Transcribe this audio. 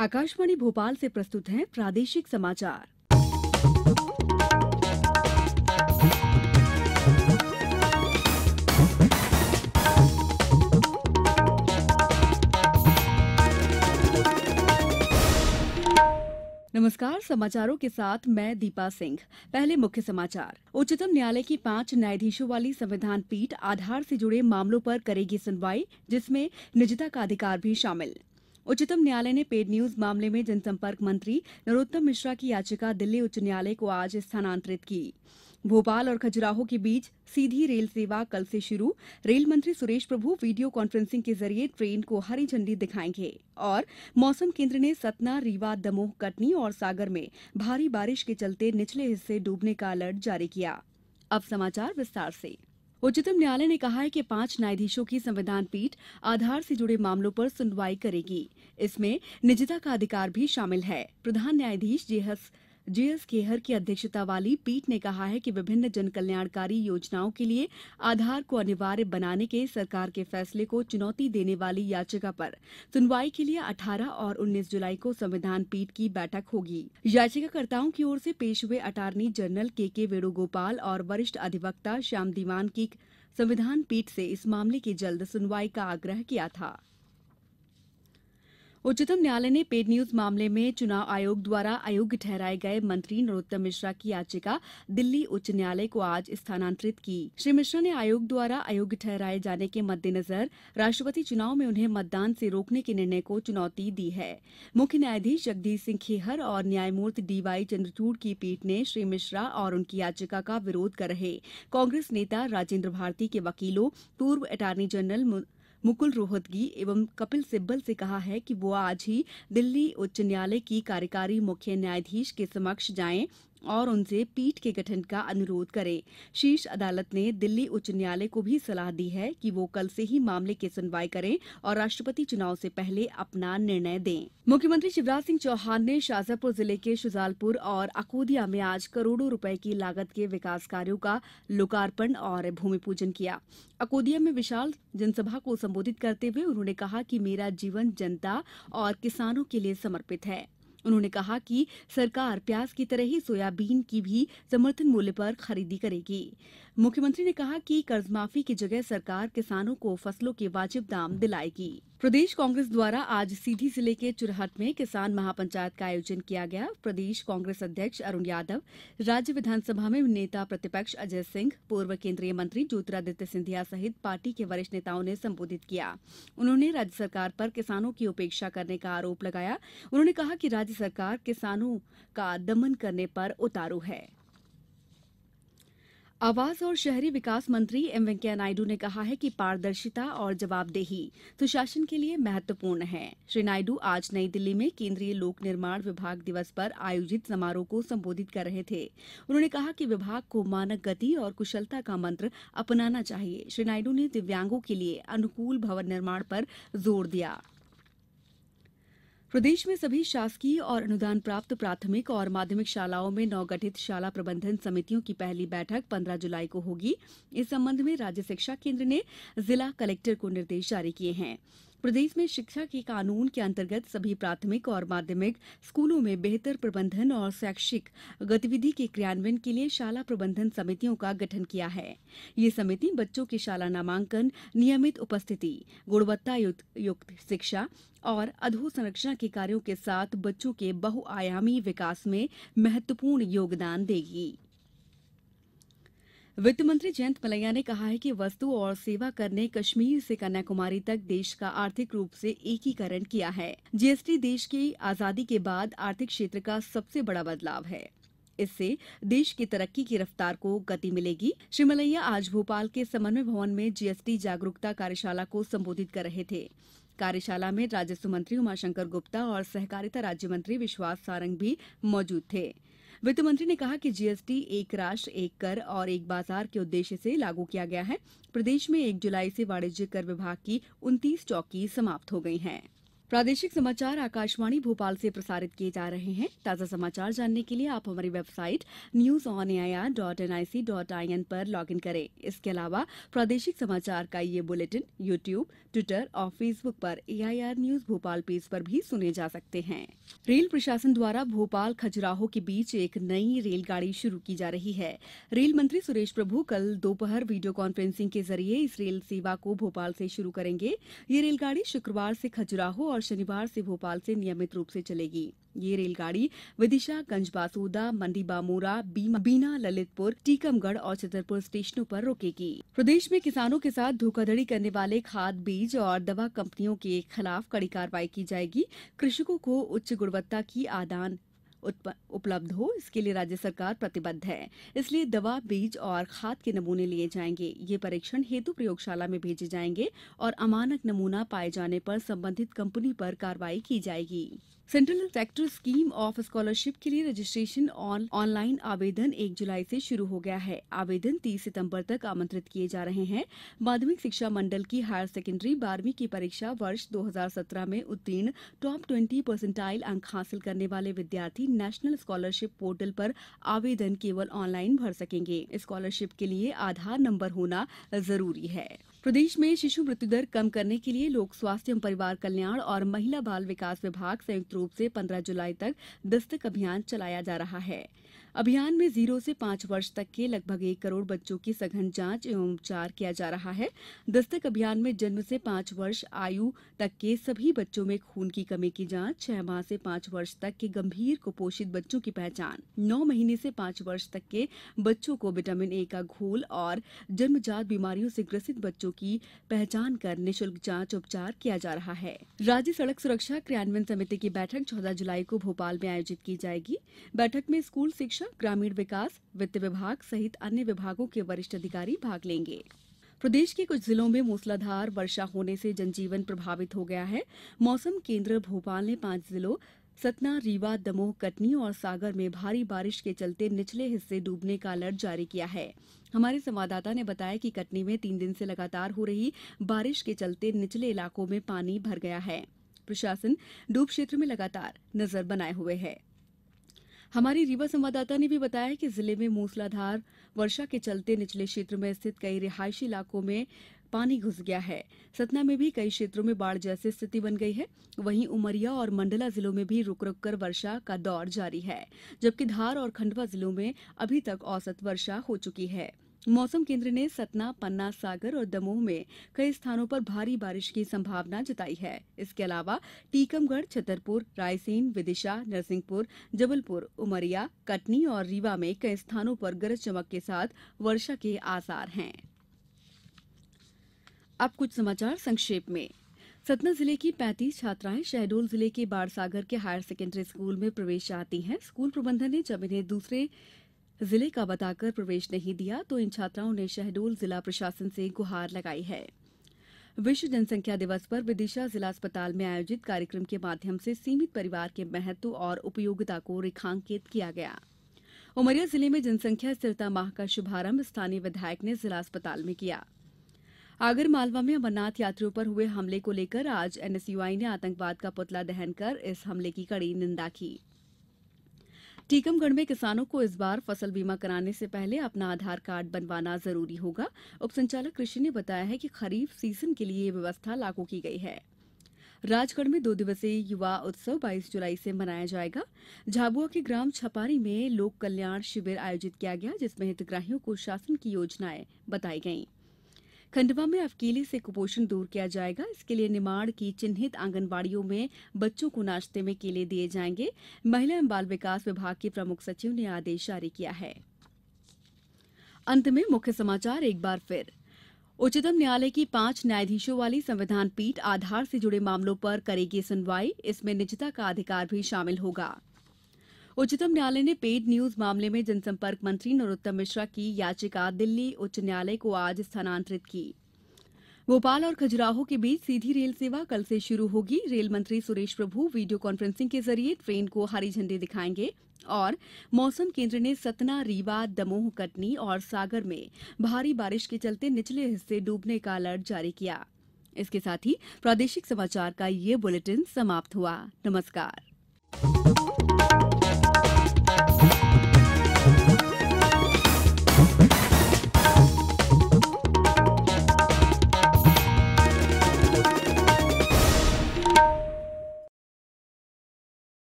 आकाशवाणी भोपाल से प्रस्तुत है प्रादेशिक समाचार नमस्कार समाचारों के साथ मैं दीपा सिंह पहले मुख्य समाचार उच्चतम न्यायालय की पांच न्यायाधीशों वाली संविधान पीठ आधार से जुड़े मामलों पर करेगी सुनवाई जिसमें निजता का अधिकार भी शामिल उच्चतम न्यायालय ने पेड न्यूज मामले में जनसंपर्क मंत्री नरोत्तम मिश्रा की याचिका दिल्ली उच्च न्यायालय को आज स्थानांतरित की भोपाल और खजुराहो के बीच सीधी रेल सेवा कल से शुरू रेल मंत्री सुरेश प्रभु वीडियो कॉन्फ्रेंसिंग के जरिए ट्रेन को हरी झंडी दिखाएंगे और मौसम केंद्र ने सतना रीवा दमोह कटनी और सागर में भारी बारिश के चलते निचले हिस्से डूबने का अलर्ट जारी किया अब समाचार विस्तार से उच्चतम न्यायालय ने कहा है कि पांच न्यायाधीशों की संविधान पीठ आधार से जुड़े मामलों पर सुनवाई करेगी इसमें निजता का अधिकार भी शामिल है प्रधान न्यायाधीश जे जेएस केहर की अध्यक्षता वाली पीठ ने कहा कि विभिन्न जनकल्याणकारी योजनाओं के लिए आधार को अनिवार्य बनाने के सरकार के फैसले को चुनौती देने वाली याचिका पर सुनवाई के लिए 18 और 19 जुलाई को संविधान पीठ की बैठक होगी याचिकाकर्ताओं की ओर से पेश हुए अटार्नी जनरल के के वेणुगोपाल और वरिष्ठ अधिवक्ता श्याम दीवान की संविधान पीठ से इस मामले की जल्द सुनवाई का आग्रह किया था उच्चतम न्यायालय ने पेड न्यूज मामले में चुनाव आयोग द्वारा अयोग्य ठहराये गये मंत्री नरोत्तम मिश्रा की याचिका दिल्ली उच्च न्यायालय को आज स्थानांतरित की श्री मिश्रा ने आयोग द्वारा अयोग्य ठहराये जाने के मद्देनजर राष्ट्रपति चुनाव में उन्हें मतदान से रोकने के निर्णय को चुनौती दी है मुख्य न्यायाधीश जगदीश सिंह खेहर और न्यायमूर्ति डी वाई चंद्रचूड़ की पीठ ने श्री मिश्रा और उनकी याचिका का विरोध कर रहे कांग्रेस नेता राजेंद्र भारती के वकीलों पूर्व अटॉर्नी जनरल मुकुल रोहतगी एवं कपिल सिब्बल से कहा है कि वह आज ही दिल्ली उच्च न्यायालय की कार्यकारी मुख्य न्यायाधीश के समक्ष जाएं और उनसे पीठ के गठन का अनुरोध करें शीर्ष अदालत ने दिल्ली उच्च न्यायालय को भी सलाह दी है कि वह कल से ही मामले की सुनवाई करें और राष्ट्रपति चुनाव से पहले अपना निर्णय दें मुख्यमंत्री शिवराज सिंह चौहान ने शाजापुर जिले के शुजालपुर और अकोदिया में आज करोड़ों रुपए की लागत के विकास कार्यों का लोकार्पण और भूमि पूजन किया अकोदिया में विशाल जनसभा को संबोधित करते हुए उन्होंने कहा कि मेरा जीवन जनता और किसानों के लिए समर्पित है उन्होंने कहा कि सरकार प्याज की तरह ही सोयाबीन की भी समर्थन मूल्य पर खरीदी करेगी मुख्यमंत्री ने कहा कि कर्जमाफी की जगह सरकार किसानों को फसलों के वाजिब दाम दिलाएगी प्रदेश कांग्रेस द्वारा आज सीधी जिले के चुरहट में किसान महापंचायत का आयोजन किया गया प्रदेश कांग्रेस अध्यक्ष अरुण यादव राज्य विधानसभा में नेता प्रतिपक्ष अजय सिंह पूर्व केंद्रीय मंत्री ज्योतिरादित्य सिंधिया सहित पार्टी के वरिष्ठ नेताओं ने संबोधित किया उन्होंने राज्य सरकार पर किसानों की उपेक्षा करने का आरोप लगाया उन्होंने कहा कि राज्य सरकार किसानों का दमन करने पर उतारू है आवास और शहरी विकास मंत्री एम वेंकैया नायडू ने कहा है कि पारदर्शिता और जवाबदेही सुशासन के लिए महत्वपूर्ण है श्री नायडू आज नई दिल्ली में केंद्रीय लोक निर्माण विभाग दिवस पर आयोजित समारोह को संबोधित कर रहे थे उन्होंने कहा कि विभाग को मानक गति और कुशलता का मंत्र अपनाना चाहिए श्री नायडू ने दिव्यांगों के लिए अनुकूल भवन निर्माण पर जोर दिया प्रदेश में सभी शासकीय और अनुदान प्राप्त प्राथमिक और माध्यमिक शालाओं में नवगठित शाला प्रबंधन समितियों की पहली बैठक पन्द्रह जुलाई को होगी इस संबंध में राज्य शिक्षा केन्द्र ने जिला कलेक्टर को निर्देश जारी किये गये हैं प्रदेश में शिक्षा के कानून के अंतर्गत सभी प्राथमिक और माध्यमिक स्कूलों में बेहतर प्रबंधन और शैक्षिक गतिविधि के क्रियान्वयन के लिए शाला प्रबंधन समितियों का गठन किया है ये समिति बच्चों की शाला नामांकन नियमित उपस्थिति गुणवत्ता युक्त शिक्षा और अधोसंरचना के कार्यो के साथ बच्चों के बहुआयामी विकास में महत्वपूर्ण योगदान देगी वित्त मंत्री जयंत मलैया ने कहा है कि वस्तु और सेवा कर ने कश्मीर से कन्याकुमारी तक देश का आर्थिक रूप से एकीकरण किया है जीएसटी देश की आजादी के बाद आर्थिक क्षेत्र का सबसे बड़ा बदलाव है इससे देश की तरक्की की रफ्तार को गति मिलेगी श्री मलैया आज भोपाल के समन्वय भवन में जीएसटी जागरूकता कार्यशाला को संबोधित कर रहे थे कार्यशाला में राजस्व मंत्री उमाशंकर गुप्ता और सहकारिता राज्य मंत्री विश्वास सारंग भी मौजूद थे वित्त मंत्री ने कहा कि जीएसटी एक राष्ट्र एक कर और एक बाजार के उद्देश्य से लागू किया गया है प्रदेश में एक जुलाई से वाणिज्य कर विभाग की उन्तीस चौकी समाप्त हो गई हैं प्रादेशिक समाचार आकाशवाणी भोपाल से प्रसारित किये जा रहे हैं ताजा समाचार जानने के लिए आप हमारी website news on A I R dot N I C dot I N पर लॉग इन करें इसके अलावा प्रादेशिक समाचार का ये बुलेटिन यूट्यूब ट्विटर और फेसबुक पर A I R news Bhopal page पर भी सुने जा सकते हैं रेल प्रशासन द्वारा भोपाल खजुराहो के बीच एक नई रेलगाड़ी शुरू की जा रही है रेल मंत्री सुरेश प्रभु कल दोपहर वीडियो कॉन्फ्रेंसिंग के जरिए इस रेल सेवा को भोपाल से शुरू करेंगे ये रेलगाड़ी शुक्रवार से खजुराहो और शनिवार से भोपाल से नियमित रूप से चलेगी ये रेलगाड़ी विदिशा गंजबासोदा मंडी बामोरा बीना ललितपुर टीकमगढ़ और छतरपुर स्टेशनों पर रोकेगी प्रदेश में किसानों के साथ धोखाधड़ी करने वाले खाद बीज और दवा कंपनियों के खिलाफ कड़ी कार्रवाई की जाएगी कृषकों को उच्च गुणवत्ता की आदान उपलब्ध हो इसके लिए राज्य सरकार प्रतिबद्ध है इसलिए दवा बीज और खाद के नमूने लिए जाएंगे ये परीक्षण हेतु प्रयोगशाला में भेजे जाएंगे और अमानक नमूना पाए जाने पर संबंधित कंपनी पर कार्रवाई की जाएगी central sector scheme of scholarship के लिए रजिस्ट्रेशन और ऑनलाइन आवेदन एक जुलाई से शुरू हो गया है आवेदन तीस सितंबर तक आमंत्रित किए जा रहे हैं माध्यमिक शिक्षा मंडल की हायर सेकेंडरी बारहवीं की परीक्षा वर्ष 2017 में उत्तीर्ण टॉप 20 परसेंटाइल अंक हासिल करने वाले विद्यार्थी नेशनल स्कॉलरशिप पोर्टल पर आवेदन केवल ऑनलाइन भर सकेंगे स्कॉलरशिप के लिए आधार नंबर होना जरूरी है प्रदेश में शिशु मृत्यु दर कम करने के लिए लोक स्वास्थ्य एवं परिवार कल्याण और महिला बाल विकास विभाग संयुक्त रूप से पन्द्रह जुलाई तक दस्तक अभियान चलाया जा रहा है अभियान में जीरो से पांच वर्ष तक के लगभग एक करोड़ बच्चों की सघन जांच एवं उपचार किया जा रहा है दस्तक अभियान में जन्म से पांच वर्ष आयु तक के सभी बच्चों में खून की कमी की जांच छह माह से पांच वर्ष तक के गंभीर कुपोषित बच्चों की पहचान नौ महीने से पांच वर्ष तक के बच्चों को विटामिन ए का घोल और जन्मजात बीमारियों से ग्रसित बच्चों की पहचान कर निःशुल्क जांच उपचार किया जा रहा है राज्य सड़क सुरक्षा क्रियान्वयन समिति की बैठक चौदह जुलाई को भोपाल में आयोजित की जाएगी बैठक में स्कूल शिक्षा ग्रामीण विकास वित्त विभाग सहित अन्य विभागों के वरिष्ठ अधिकारी भाग लेंगे प्रदेश के कुछ जिलों में मूसलाधार वर्षा होने से जनजीवन प्रभावित हो गया है मौसम केंद्र भोपाल ने पांच जिलों सतना रीवा दमोह कटनी और सागर में भारी बारिश के चलते निचले हिस्से डूबने का अलर्ट जारी किया है हमारे संवाददाता ने बताया कि कटनी में तीन दिन से लगातार हो रही बारिश के चलते निचले इलाकों में पानी भर गया है प्रशासन डूब क्षेत्र में लगातार नजर बनाए हुए है हमारी रीवा संवाददाता ने भी बताया कि जिले में मूसलाधार वर्षा के चलते निचले क्षेत्र में स्थित कई रिहायशी इलाकों में पानी घुस गया है सतना में भी कई क्षेत्रों में बाढ़ जैसी स्थिति बन गई है वहीं उमरिया और मंडला जिलों में भी रूक रूक कर वर्षा का दौर जारी है जबकि धार और खंडवा जिलों में अभी तक औसत वर्षा हो चुकी है मौसम केंद्र ने सतना पन्ना सागर और दमोह में कई स्थानों पर भारी बारिश की संभावना जताई है इसके अलावा टीकमगढ़ छतरपुर रायसेन विदिशा नरसिंहपुर जबलपुर उमरिया कटनी और रीवा में कई स्थानों पर गरज चमक के साथ वर्षा के आसार हैं अब कुछ समाचार संक्षेप में सतना जिले की पैंतीस छात्राएं शहडोल जिले के बाड़सागर के हायर सेकेंडरी स्कूल में प्रवेश चाहती हैं स्कूल प्रबंधन ने जब इन्हें दूसरे जिले का बताकर प्रवेश नहीं दिया तो इन छात्राओं ने शहडोल जिला प्रशासन से गुहार लगाई है विश्व जनसंख्या दिवस पर विदिशा जिला अस्पताल में आयोजित कार्यक्रम के माध्यम से सीमित परिवार के महत्व और उपयोगिता को रेखांकित किया गया उमरिया जिले में जनसंख्या स्थिरता माह का शुभारंभ स्थानीय विधायक ने जिला अस्पताल में किया आगर मालवा में अमरनाथ यात्रियों पर हुए हमले को लेकर आज एनएसयूआई ने आतंकवाद का पुतला दहन कर इस हमले की कड़ी निंदा की टीकमगढ़ में किसानों को इस बार फसल बीमा कराने से पहले अपना आधार कार्ड बनवाना जरूरी होगा उप संचालक कृषि ने बताया है कि खरीफ सीजन के लिए यह व्यवस्था लागू की गई है राजगढ़ में दो दिवसीय युवा उत्सव 22 जुलाई से मनाया जाएगा झाबुआ के ग्राम छपारी में लोक कल्याण शिविर आयोजित किया गया जिसमें हितग्राहियों को शासन की योजनाएं बताई गईं खंडवा में अवकेले से कुपोषण दूर किया जाएगा इसके लिए निमाड़ की चिन्हित आंगनबाड़ियों में बच्चों को नाश्ते में केले दिए जाएंगे महिला एवं बाल विकास विभाग के प्रमुख सचिव ने आदेश जारी किया है अंत में मुख्य समाचार एक बार फिर उच्चतम न्यायालय की पांच न्यायाधीशों वाली संविधान पीठ आधार से जुड़े मामलों पर करेगी सुनवाई इसमें निजता का अधिकार भी शामिल होगा उच्चतम न्यायालय ने पेड न्यूज मामले में जनसंपर्क मंत्री नरोत्तम मिश्रा की याचिका दिल्ली उच्च न्यायालय को आज स्थानांतरित की भोपाल और खजुराहो के बीच सीधी रेल सेवा कल से शुरू होगी रेल मंत्री सुरेश प्रभु वीडियो कॉन्फ्रेंसिंग के जरिए ट्रेन को हरी झंडी दिखाएंगे और मौसम केंद्र ने सतना रीवा दमोह कटनी और सागर में भारी बारिश के चलते निचले हिस्से डूबने का अलर्ट जारी किया इसके साथ ही प्रादेशिक समाचार का ये बुलेटिन समाप्त हुआ नमस्कार